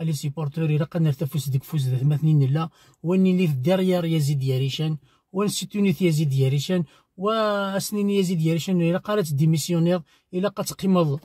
لي سيبورتور يرقنا التفوس ديك فوز مثنين لا واني لي في الدرير يزيد ياريشان وان ستونيث يزيد ياريشان واسنين يزيد ياريشان الى قالت ديميسيونير الى قمض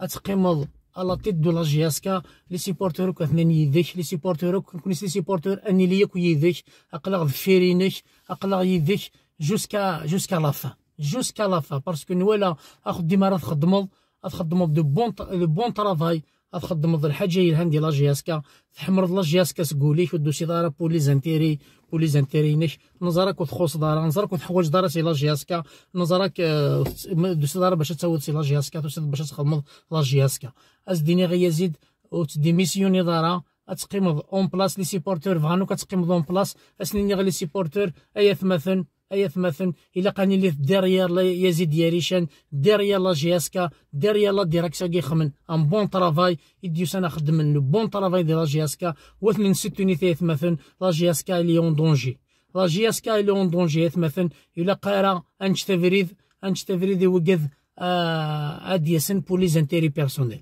اتقمض على تيت دو لا جياسكا لي سيبورتور كو اثنين يديك لي سيبورتور كنس لي سيبورتور اني ليك ويديك اقلغ فيرينك اقلغ يديك جوسكا جوسكا لافا جوسكا لافا باسكو نولا اخد ديما راه تخدمو تخدمو دو بون بون طرافاي تخدم الحاجه هي الهندي لاجياسكا تحمر لاجياسكا جياسكا سقوليك ودوسي دارا بولي زانتيري بولي زانتيري نيش نظرك وتخوص دارا نظرك وتحوج دارا سي لاجياسكا نظرك نزارك آه، دوسي دارا باش تسود سي لاجياسكا جياسكا باش تخدم لاجياسكا جياسكا ديني غي يزيد وتديميسيوني دارا تقيمض اون بلاس لي سيبورتور فغانو كتقيم اون بلاس اسنيني غي لي سيبورتور ايا ثمثن ايا ثمثن الا قاني لي ديريير يزيد ياريشان ديريير لا جياسكا ديريير لا ديراكسا كي خمن ان بون طرافاي يديو انا خدم من بون طرافاي ديال لا جياسكا وثمن ستوني ثيث ثمثن لا جياسكا لي اون دونجي لا جياسكا لي اون دونجي ثمثن الا قارا انش تفريد انش تفريد يوقف اديسن آه، بور لي زانتيري بيرسونيل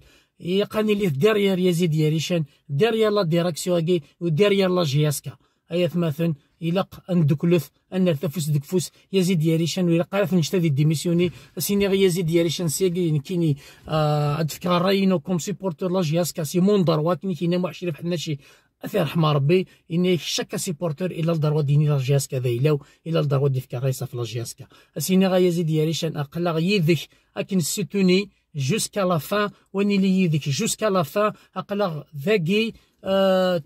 قاني لي ديريير يزيد ياريشان ديريير لا ديراكسيون كي وديريير لا جياسكا ايا ثمثن إلق أن ندكلث أن نرتفس دكفوس يزيد ياريشان وإلق عرف نجتدي ديميسيوني سينيغي يزيد ياريشان سيغي يعني كيني آه ادفكا راينو كوم سيبورتور لا جياس كاسي مون دروات يعني كيني كينا معشري حناشي اثير حما ربي اني يعني شكا سيبورتور الى الدروا ديني لاجياسكا ذا يلاو الى الدروا ديفكا رايسا في لا لاجياسكا اسيني غا يزيد ياريشان اقلا يذك اكن ستوني جوسكا لا فان واني لي يذك جوسكا لا فان اقلا ذاكي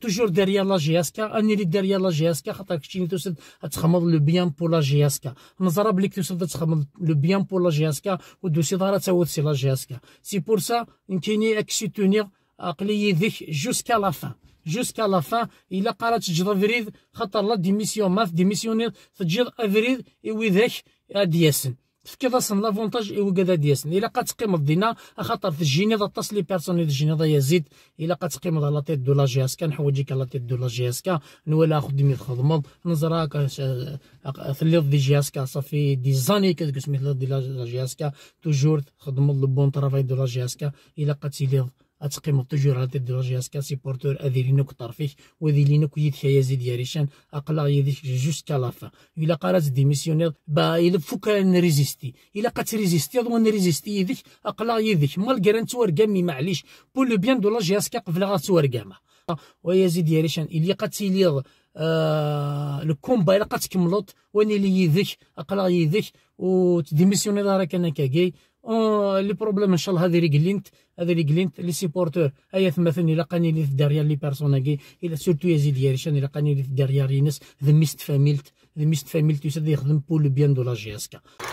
توجور ديريا لا جي اس كا اني لي ديريا لا جي اس كا خاطر كنتي توصل تخمض لو بيان بور لا جي اس كا نظره بلي توصل تخمض لو بيان بور لا جي اس كا ودوسي دارا تاوت سي لا جي اس كا سي بور سا نتيني اكسي تونيغ عقلي ذيك جوسكا لا فان جوسكا لا فان الا قرات تجد افريد خاطر لا ديميسيون ماف ديميسيونير تجد افريد اي وذاك تفكي اصلا لافونتاج اي وكذا ديسن، الا قتقيمض دينا خاطر تجيني طاس لي بيرسون تجيني ضا يزيد الا قتقيمض على تيت دو لا جي اس كان على تيت دو لا جي اس كا نولا خدمي تخدمض نزراك ثليض دي جي اس صافي دي زاني كدك سميت لا جي اس كا توجور لو لبون طرافاي دو لا جي اس كا الا قتيليض أتقيم التجرات الدواجياس كاسي بورتور وادي طرفيك وذيلينك يدخي يزيد ريشان أقلا يديك جوسكا لافا إلا قارات ميسيونير با الى فوكا نريزيستي إلا قات ريزيستي أضوان نريزيستي يديك أقلا يديك مالكرا نتورقامي معليش بول بيان دو لاجياس كاقفلا غاتورقاما ويزيد ياريشان إلا قاتيليض آه با لقات كملوط تكملوط ونيلي يذك اقلا يذك وتديميسيوني راك انا كاكي لي بروبليم ان شاء الله هذه ريكلينت هذه ريكلينت لي سيبورتور هيا مثلا الا قاني لي داريا لي بيرسوناكي الى سورتو يزيد ياريشان الا قاني لي داريا ذا ذميست فاميلت ذميست فاميلت يسد يخدم بول بيان دو لا جي اس كا